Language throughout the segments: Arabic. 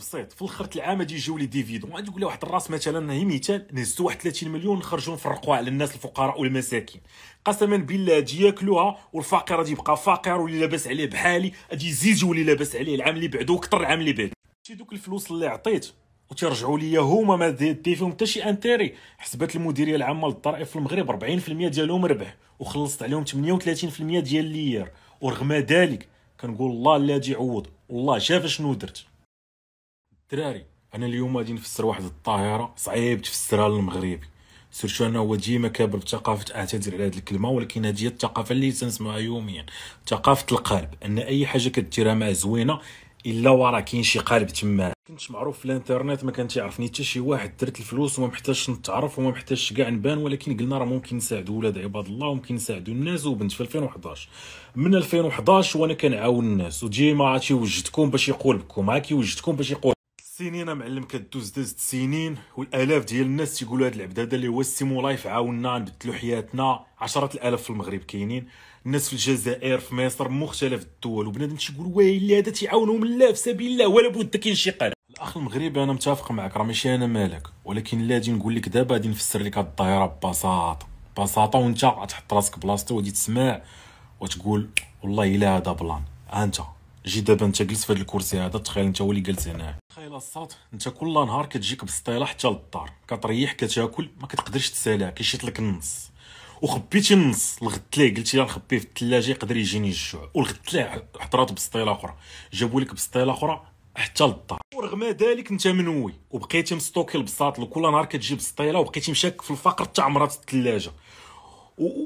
بسيط في الاخر العام غادي يجيو لي ديفيدون غادي تقول واحد الراس مثلا هي مثال نهزوا واحد 30 مليون نخرجوا نفرقوها على الناس الفقراء والمساكين قسما بالله غادي ياكلوها والفقير غادي يبقى فقير واللي لاباس عليه بحالي غادي يزيد يولي لاباس عليه العام اللي بعده وكثر العام اللي بعده شي دوك الفلوس اللي عطيت وترجعوا ليا هما ما دي فيهم حتى شي انتيري حسبت المديريه العامه للضرائب في المغرب 40% ديالهم ربح وخلصت عليهم 38% ديال لير ورغم ذلك كنقول الله لا يعوض والله شاف شنو درت دراري انا اليوم غادي نفسر واحد الظاهره صعيب تفسرها للمغربي سيرتو انا هو ديما كابر بثقافه اعتذر على هذه الكلمه ولكن هذه هي الثقافه اللي تنسمعها يوميا ثقافه القلب ان اي حاجه كديرها معاه زوينه الا وراه كاين شي قالب تما كنت معروف في الانترنت ما كان تيعرفني حتى شي واحد درت الفلوس وما محتاجش نتعرف وما محتاجش كاع نبان ولكن قلنا راه ممكن نساعدوا ولاد عباد الله وممكن نساعدوا الناس وبنت في 2011 من 2011 وانا كنعاون الناس وديما عاد تيوجدكم باش يقول بكم عا كيوجدكم باش يقول سنين معلم كدوز دازت سنين والالاف ديال الناس تيقولوا هذا العبد هذا اللي هو السيمو لايف عاونا نبدلوا حياتنا عشرات الالاف في المغرب كاينين الناس في الجزائر في مصر مختلف الدول وبنادم تيقول ويلي هذا تيعاونهم الله في سبيل الله ولا بد كاين شي قلق الاخ المغربي انا متفق معك راه ماشي انا مالك ولكن لا غادي نقول لك دابا غادي نفسر لك هاد الظاهره ببساطه ببساطه وانت غتحط راسك بلاصتو وغادي تسمع وتقول والله الا هذا بلان انت جي دابا انت جلس في هذا الكرسي هذا تخيل انت هو اللي جالس هنا تخيل الصوت انت كل نهار كتجيك بالسطيله حتى للدار كتريح كتاكل ما كتقدرش تسالى كيشيط لك النص وخبيتي النص الغد ليه قلتي لا نخبيه في الثلاجه يقدر يجيني الجوع والغد ليه حضرات بسطيله اخرى جابوا لك بسطيله اخرى حتى للدار ورغم ذلك انت منوي وبقيتي مستوكي البساط كل نهار كتجيب بسطيله وبقيتي مشاك في الفقر حتى عمرات الثلاجه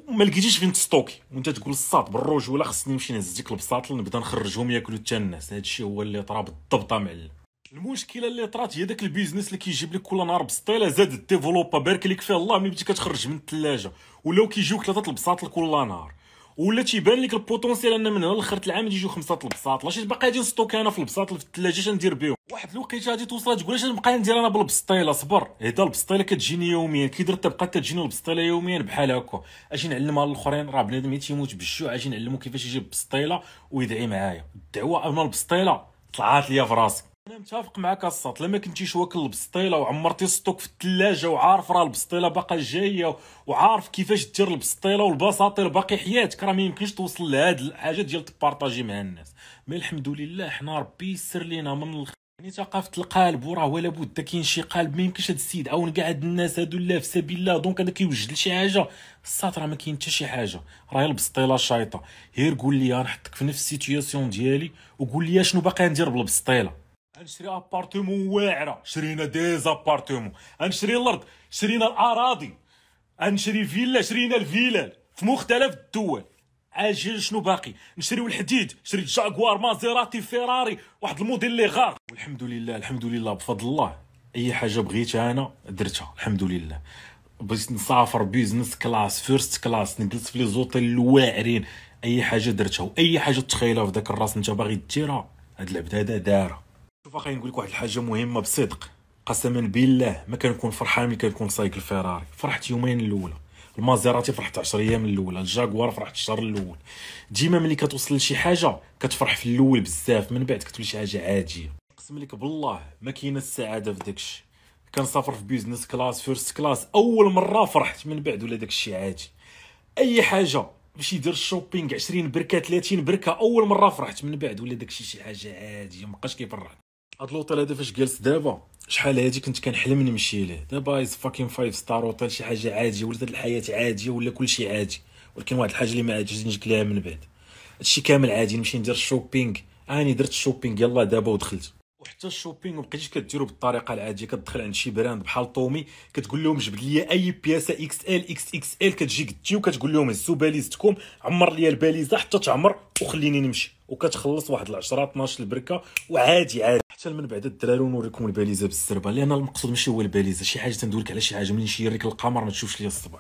وما لقيتيش فين تستوكي وانت تقول الصاد بالرجوله خصني نمشي نهز ديك البساط نبدا نخرجهم ياكلوا حتى الناس هذا الشيء هو اللي طرا بالضبط معلم المشكله اللي طرات هي داك البيزنس اللي كيجيب لك كل نهار بسطيله زاد الديفلوبا بارك لك فيه الله ملي بديتي كتخرج من الثلاجه ولاو كيجيوك ثلاثه البساط كل نهار ولا تيبان لك البوتونسيال ان من هنا لاخر العام يجيو خمسه البساط لاش باقي غادي نستوك انا في البساط في الثلاجه ندير بهم واحد الوقيته غادي توصل تقول اش نبقى ندير انا بالبسطيله صبر هدا البسطيله كتجيني يوميا كي درت تبقى تجيني البسطيله يوميا بحال هكا اجي نعلمها للاخرين راه بنادم تيموت بالجوع اجي نعلمو كيفاش يجيب بسطيله ويدعي معايا الدعوه انا البسطيله طلعات ليا في راسي انا متفق معك السط لما كنتيش واكل البسطيله وعمرتي سطوك في الثلاجه وعارف راه البسطيله باقا جايه وعارف كيفاش دير البسطيله والبساطيل باقي حياتك راه ما يمكنش توصل لهاد الحاجه ديال تبارطاجي مع الناس مي الحمد لله حنا ربي يسر لينا من الخ... يعني ثقافه القالب وراه ولا بد كاين شي قالب ما يمكنش هاد السيد عاون كاع الناس هادو لا في سبيل الله دونك هذا كيوجد لشي حاجه الساط راه ما كاين حتى شي حاجه راه البسطيله شايطه غير قول لي نحطك في نفس السيتوياسيون ديالي وقول لي شنو باقي ندير بالبسطيله غنشري ابارتومون واعره شرينا ديز ابارتمون الارض شرينا الاراضي غنشري فيلا شرينا الفيلال في مختلف الدول اجل شنو باقي نشريو الحديد شريت جاكوار مازيراتي فيراري واحد الموديل اللي غار والحمد لله الحمد لله بفضل الله اي حاجه بغيتها انا درتها الحمد لله بغيت نسافر بيزنس كلاس فيرست كلاس نجلس في لي زوتيل الواعرين اي حاجه درتها واي حاجه تخيلها في ذاك الراس انت باغي ديرها هاد العبد هذا دارها شوف اخي نقول لك واحد الحاجه مهمه بصدق قسما بالله ما كنكون فرحان ملي كنكون سايكل فيراري فرحت يومين الاولى المازيراتي فرحت 10 ايام الاولى الجاكوار فرحت الشهر الاول ديما ملي كتوصل لشي حاجه كتفرح في الاول بزاف من بعد كتولي شي حاجه عاديه اقسم لك بالله ما كاينه السعاده في داكشي كنسافر في بيزنس كلاس فيرست كلاس اول مره فرحت من بعد ولا داكشي عادي اي حاجه مشي دير الشوبينغ 20 بركه 30 بركه اول مره فرحت من بعد ولا داكشي شي حاجه عادي مابقاش كيفرحني هاد لوطيل هذا فاش جالس دابا شحال هادي كنت كنحلم نمشي ليه دابا از فاكين فايف ستار اوتيل شي حاجه عاديه ولات الحياه عاديه ولا كلشي عادي ولكن واحد الحاجه اللي ما عادش نجيك ليها من بعد هادشي كامل عادي نمشي ندير الشوبينغ اني درت الشوبينغ يلا دابا ودخلت وحتى الشوبينغ مابقيتش كديرو بالطريقه العاديه كتدخل عند شي براند بحال طومي كتقول لهم جبد لي اي بياسه اكس ال اكس اكس ال كتجي قدتي وكتقول لهم هزوا باليزتكم عمر لي الباليزه حتى تعمر وخليني نمشي وكتخلص واحد 10 12 البركه وعادي عادي حتى من بعد الدراري ونوريكم الباليزه بالزربه لان المقصود ماشي هو الباليزه شي حاجه تندولك على شي حاجه ملي نشيرك القمر ما تشوفش ليا الصبع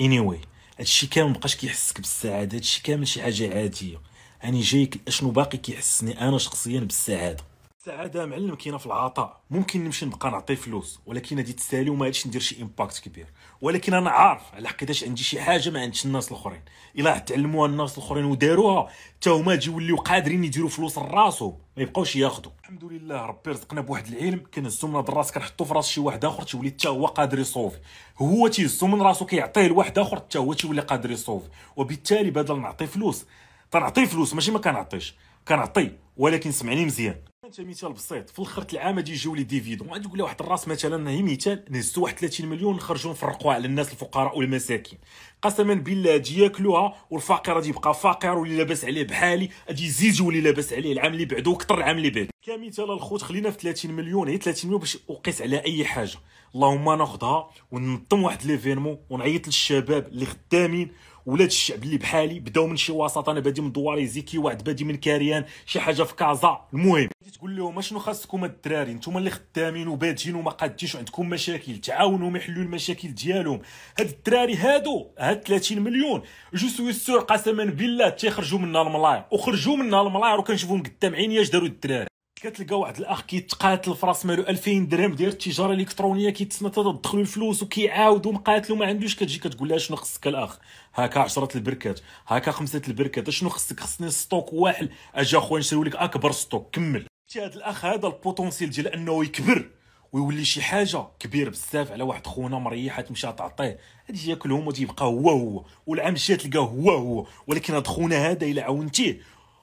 اني anyway, هادشي كامل مابقاش كيحسك بالسعاده هادشي كامل شي حاجه عاديه راني يعني جايك اشنو باقي كيحسني انا شخصيا بالسعاده السعاده معلم كاينه في العطاء ممكن نمشي نبقى نعطي فلوس ولكن هادي تسالي وما غاديش ندير شي امباكت كبير ولكن انا عارف على حقيقه عندي شي حاجه ما عندش الناس الاخرين الا تعلموها الناس الاخرين وداروها حتى هما تجي يوليو قادرين يديروا فلوس لراسو ما يبقاوش ياخذوا الحمد لله ربي رزقنا بواحد العلم كنهزو من هاد الراس كنحطو في راس شي واحد اخر تيولي حتى هو قادر يصوفي هو تيهزو من راسو كيعطيه لواحد اخر حتى هو تيولي قادر يصوفي وبالتالي بدل نعطي فلوس تنعطي فلوس ماشي ما كنعطيش كنعطي ولكن سمعني مزيان انت مثال بسيط في الاخر العام غادي يجيو لي ديفيدون غادي تقول واحد الراس مثلا هي مثال نهزوا واحد 30 مليون نخرجوا نفرقوها على الناس الفقراء والمساكين قسما بالله غادي ياكلوها والفقير غادي يبقى فقير واللي لاباس عليه بحالي غادي يزيد يولي لاباس عليه العام اللي بعده وكثر العام اللي بعده كمثال الخوت خلينا في 30 مليون هي 30 مليون باش اقيس على اي حاجه اللهم ناخذها وننظم واحد ليفينمون ونعيط للشباب اللي خدامين ولاد الشعب اللي بحالي بداو من شي وسط انا بادي من دواري زيكي واحد بادي من كاريان شي حاجه في كازا المهم تقول لهم اشنو خاصكم الدراري نتوما اللي خدامين وبادين وما قادينش وعندكم مشاكل تعاونهم يحلوا المشاكل ديالهم هاد الدراري هادو هاد 30 مليون جو سوي السور قسما بالله تيخرجوا منها الملاير وخرجوا منها الملاير وكنشوفهم قدام اش داروا الدراري كتلقى واحد الاخ كيتقاتل في راس مالو 2000 درهم ديال التجاره الالكترونيه كيتسنى تدخلوا الفلوس وكيعاود ومقاتلو ما عندوش كتجي كتقول لها شنو خصك الاخ هاكا 10 البركات هاكا خمسه البركات شنو خصك خصني ستوك واحد اجي اخويا نشريو لك اكبر ستوك كمل هذا الاخ هذا البوتونسيال ديال انه يكبر ويولي شي حاجه كبير بزاف على واحد خونا مريحه تمشى تعطيه غادي ياكلهم وتيبقى هو هو والعام الجاي تلقاه هو هو ولكن هاد خونا هذا الا عاونتيه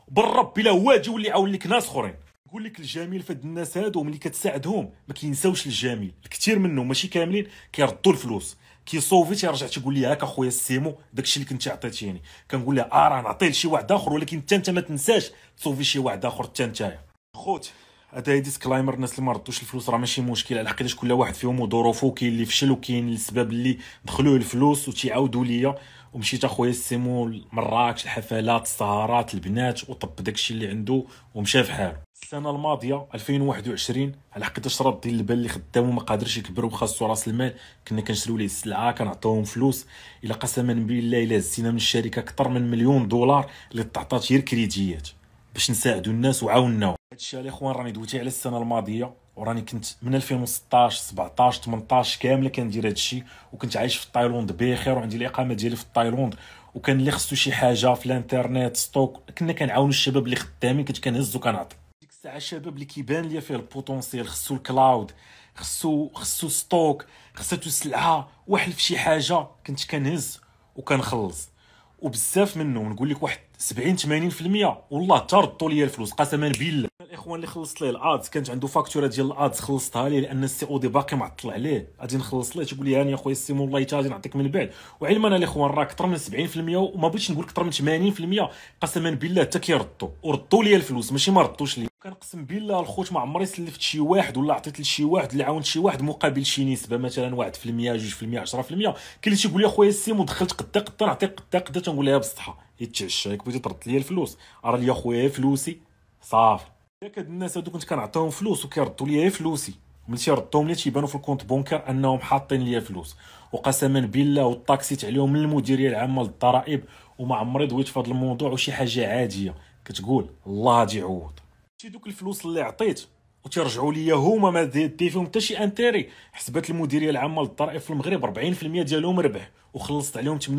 بالرب الا هو يجي يولي يعاون لك ناس اخرين قول لك الجميل فهاد الناس هادو ملي كتساعدهم ما كينساوش الجميل الكثير منهم ماشي كاملين كيردوا الفلوس كيصوفي تيرجع تيقول لي هاك اخويا السيمو داكشي اللي كنت عطيتيني كنقول لها اه راه نعطيه لشي واحد اخر ولكن حتى انت ما تنساش تصوفي شي واحد اخر حتى نتايا خوت هذا ديسكلايمر الناس اللي ما ردوش الفلوس راه ماشي مشكل على حقيقه كل واحد فيهم وظروفه كاين اللي فشل وكاين السبب اللي دخلوه الفلوس وتيعاودوا ليا ومشيت اخويا السيمو لمراكش الحفلات السهرات البنات وطب داكشي اللي عنده ومشى في حاله السنه الماضيه 2021 على حقيقه تشرب ديال البال اللي خدام وما قادرش يكبر وخاصو راس المال كنا كنشريو ليه السلعه كنعطيوهم فلوس الا قسما بالله الا هزينا من الشركه اكثر من مليون دولار اللي تعطات غير كريديات باش نساعدوا الناس وعاوناهم هادشي الاخوان راني دويتي على السنه الماضيه وراني كنت من 2016 17 18 كامله كندير هادشي وكنت عايش في تايلاند بخير وعندي الاقامه ديالي في تايلاند وكان اللي خصو شي حاجه في الانترنت ستوك كنا كنعاونوا الشباب اللي خدامين كنت كنهز وكنعطي تاع الشباب اللي كيبان ليا فيه البوتونسيال خصو الكلاود خصو خصو ستوك خصاتو سلعه واحد في شي حاجه كنت كنهز وكنخلص وبزاف منهم نقول لك واحد 70 80% والله تردوا ليا الفلوس قسما بالله الاخوان اللي خلصت ليه الادز كانت عنده فاكتوره ديال الادز خلصتها ليه لان السي او دي باقي معطل عليه غادي نخلص ليه تيقول لي هاني اخويا السي والله حتى غادي نعطيك من بعد وعلما انا الاخوان راه اكثر من 70% وما بغيتش نقول اكثر من 80% قسما بالله حتى كيردوا وردوا ليا الفلوس ماشي ما ردوش لي كنقسم بالله الخوت ما عمري سلفت شي واحد ولا عطيت لشي واحد اللي عاونت شي واحد مقابل شي نسبه مثلا 1% 2% 10% كلشي يقول لي اخويا السيم ودخلت قدا قدا نعطي قدا قدا تنقول لها بالصحه يتعشاك بغيتي ترد لي الفلوس راه لي خويا فلوسي صافي ياك هاد الناس هادو كنت كنعطيهم فلوس وكيردوا لي فلوسي ملي تيردوهم لي تيبانوا في الكونت بونكر انهم حاطين لي فلوس وقسما بالله والطاكسيت عليهم من المديريه العامه للضرائب وما عمري دويت في هذا الموضوع وشي حاجه عاديه كتقول الله غادي يعوض شتي دوك الفلوس اللي عطيت وترجعوا ليا هما ما دي فيهم حتى شي انتيري حسبت المديريه العامه للطرائف في المغرب 40% ديالهم ربح وخلصت عليهم 38%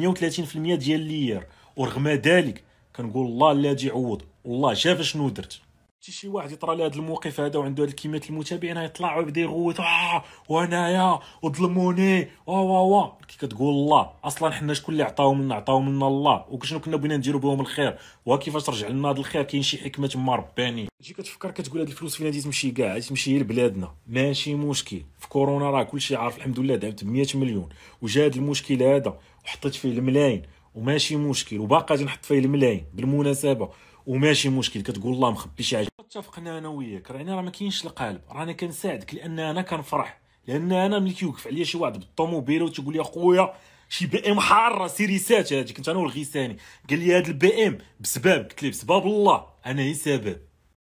ديال الليير ورغم ذلك كنقول الله لا يعوض والله شاف شنو درت تي شي واحد يطرى لهذا الموقف هذا وعنده هذه الكميات المتابعين يطلعوا يبدا يغوت آه وانايا وظلموني وا وا وا كي كتقول الله اصلا حنا شكون اللي عطاهم لنا عطاهم لنا الله وشنو كنا بغينا نديرو بهم الخير وكيفاش رجع لنا هذا الخير كاين شي حكمه تما رباني تجي كتفكر كتقول هاد الفلوس فين غادي تمشي كاع غادي تمشي لبلادنا ماشي مشكل في كورونا راه كلشي عارف الحمد لله ب 100 مليون وجا هاد المشكل هذا وحطيت فيه الملايين وماشي مشكل وباقا غادي نحط فيه الملايين بالمناسبه وماشي مشكل كتقول الله مخبي شي حاجه اتفقنا انا وياك راني راه ما كاينش القالب رانا كنساعدك لان انا كنفرح لان انا ملي كيوقف عليا شي واحد بالطوموبيله وتقول لي اخويا شي بي ام حاره سيريسات هذيك كنت انا والغيساني قال لي هذا البي ام بسبب قلت ليه بسبب الله انا هي سبب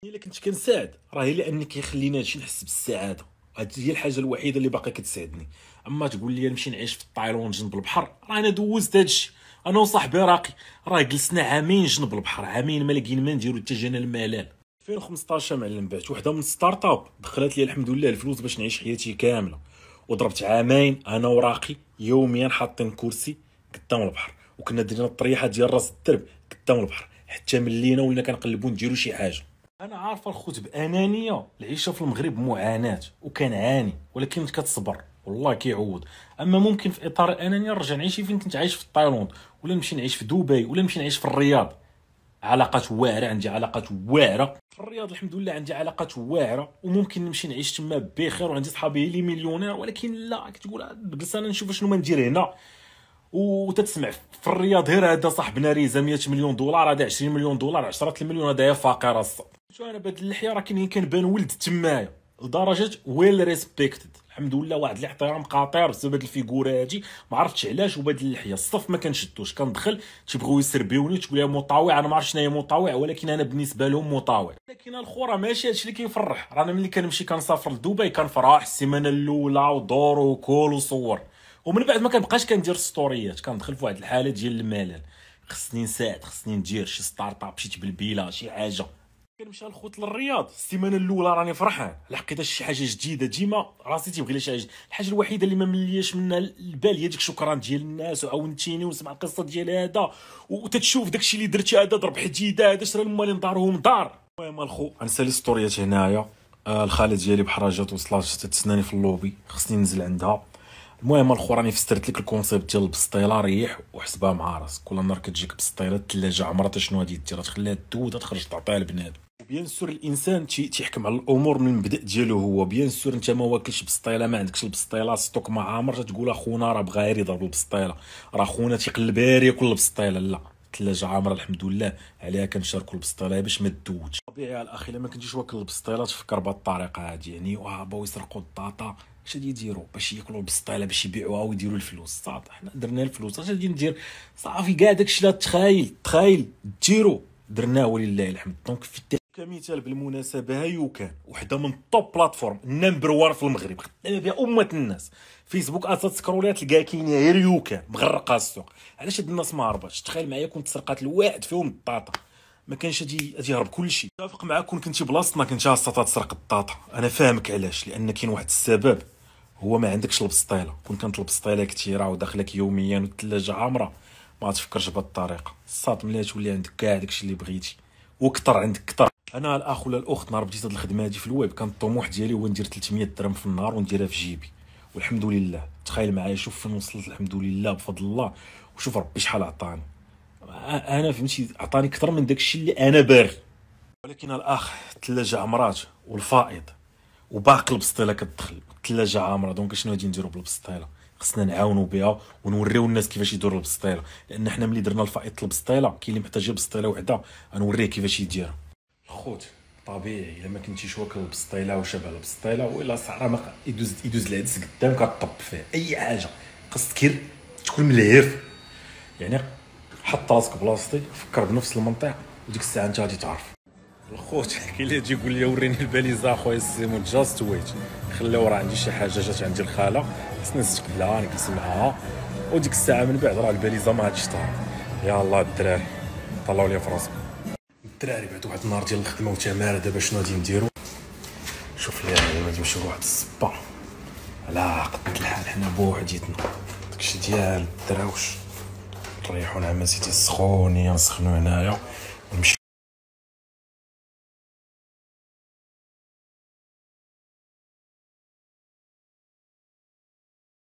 الا كنت كنساعد راه هي لان كيخليني شي نحس بالسعاده هذه هي الحاجه الوحيده اللي باقي كتساعدني اما تقول لي نمشي نعيش في الطايلون جنب البحر راه انا دوزت هادشي انا وصاحبي راقي راه جلسنا عامين جنب البحر عامين ما لقينا ما نديرو حتى جانا الملل 2015 معلم بعت وحده من ستارت اب دخلت لي الحمد لله الفلوس باش نعيش حياتي كامله وضربت عامين انا وراقي يوميا حاطين كرسي قدام البحر وكنا درنا الطريحه ديال راس الدرب قدام البحر حتى ملينا ولينا كنقلبو نديرو شي حاجه انا عارفه الخوت بانانيه العيشه في المغرب معاناه وكنعاني ولكن كتصبر والله كيعوض اما ممكن في اطار انني نرجع نعيش فين كنت عايش في تايلاند ولا نمشي نعيش في دبي ولا نمشي نعيش في الرياض علاقات واعره عندي علاقات واعره في الرياض الحمد لله عندي علاقات واعره وممكن نمشي نعيش تما بخير وعندي صحابي لي مليونير ولكن لا كتقول بس انا نشوف شنو ما ندير هنا وتتسمع في الرياض غير هذا صاحبنا ريزا 100 مليون دولار هذا 20 مليون دولار 10 المليون هذا يا فقير الصاد شو انا بهذ اللحيه راه كاين كنبان ولد تمايا لدرجه ويل ريسبكتد الحمد لله واحد الاحترام قاطع بسبب هاد الفيغوره هادي ما عرفتش علاش وبهاد اللحيه الصف ما كنشدوش كندخل تيبغيو يسربيوني تقول لي مطاوع انا ما عرفتش شنو هي مطاوع ولكن انا بالنسبه لهم مطاوع لكن الخوره ماشي هادشي اللي كيفرح رانا ملي كنمشي كنسافر لدبي كنفرح السيمانه الاولى ودور وكول وصور ومن بعد ما كنبقاش كندير ستوريات كندخل في واحد الحاله ديال الملل خصني نساعد خصني ندير شي ستارت اب شي تبلبيله شي حاجه كنمشي الخوت للرياض السيمانه الاولى راني فرحان لحقيت شي حاجه جديده ديما راسي تيبغي لي شي حاجه الحاجه الوحيده اللي ما ملياش منها البال هي ديك شكرا ديال الناس وعاونتيني وسمع القصه ديال هذا وتتشوف داكشي اللي درتي هذا ضرب حديده هذا شرا الموالين دارهم دار المهم الخو غنسالي ستوريات هنايا آه الخاله ديالي بحراجات وصلات تتسناني في اللوبي خصني ننزل عندها المهم الخو راني فسرت لك الكونسيبت ديال البسطيله ريح وحسبها مع راسك كل نهار كتجيك بسطيله الثلاجه عمرها شنو غادي دير تخليها تدوز تخرج تعطيها لبنادم بيان سور الانسان تيحكم على الامور من المبدا ديالو هو بيان سور انت ما واكلش بسطيله ما عندكش البسطيله ستوك ما عامر تقول اخونا راه بغا غير يضرب البسطيله راه خونا تيقلب غير ياكل البسطيله لا الثلاجه عامره الحمد لله عليها كنشاركوا البسطيله باش ما تدوتش طبيعي الاخ الا ما كنتيش واكل البسطيله تفكر بهاد الطريقه هادي يعني واه باو يسرقوا الطاطا اش غادي يديروا باش ياكلوا البسطيله باش يبيعوها ويديروا الفلوس صافي حنا درنا الفلوس اش غادي ندير صافي كاع داكشي لا تخايل تخايل ديرو درناه ولله الحمد دونك في كمثال بالمناسبه هايو كان وحده من الطوب بلاتفورم النمبر وان في المغرب خدامه بها امه الناس فيسبوك اصلا تسكرولات تلقاها كاينه غير يو كان مغرقه السوق علاش هاد الناس ما هربتش تخيل معايا كنت سرقات الواحد فيهم الطاطا ما كانش هادي هادي هرب كلشي اتفق معاك كون كنتي بلاصتنا كنت السطا تسرق الطاطا انا فاهمك علاش لان كاين واحد السبب هو ما عندكش البسطيله كون كانت البسطيله كثيره وداخلك يوميا والثلاجه عامره ما تفكرش بهاد الطريقه الصاد ملي تولي عندك كاع داكشي اللي بغيتي وكثر عندك كثر انا الاخ ولا الاخت نهار بديت هاد الخدمه هادي في الويب كان الطموح ديالي هو ندير 300 درهم في النهار ونديرها في جيبي والحمد لله تخيل معايا شوف فين وصلت الحمد لله بفضل الله وشوف ربي شحال عطاني انا فهمتي عطاني اكثر من داكشي اللي انا باغي ولكن الاخ الثلاجه عمرات والفائض وباقي البسطيله كتدخل الثلاجه عامره دونك شنو غادي نديرو بالبسطيله خصنا نعاونوا بها ونوريو الناس كيفاش يديرو البسطيله لان حنا ملي درنا الفائض البسطيله كاين اللي محتاج بسطيله وحده غنوريه كيفاش يديرها خوت طبيعي الا ما كنتيش واكل البسطيله وشبه البسطيله والا الصحراء ما يدوز يدوز العدس قدام كطب فيه اي حاجه خاصك غير تكون ملهف يعني حط راسك بلاصتي فكر بنفس المنطق وديك الساعه انت غادي تعرف الخوت كي اللي يقول لي وريني الباليزا اخويا سيمون جاست ويت خلاو راه عندي شي حاجه جات عندي الخاله خصني نستقبلها نجلس معاها وديك الساعه من بعد راه الباليزا ما عادش طاهر يا الله الدراري طلعوا لي في راسكم الدراري بعد واحد النهار ديال الخدمه وتمارة دابا شنو غادي نديرو شوف لي غادي نمشيو لواحد الصبا على قد الحال حنا بوحديتنا داكشي ديال الدراوش نريحو على مزيد السخونيه نسخنو هنايا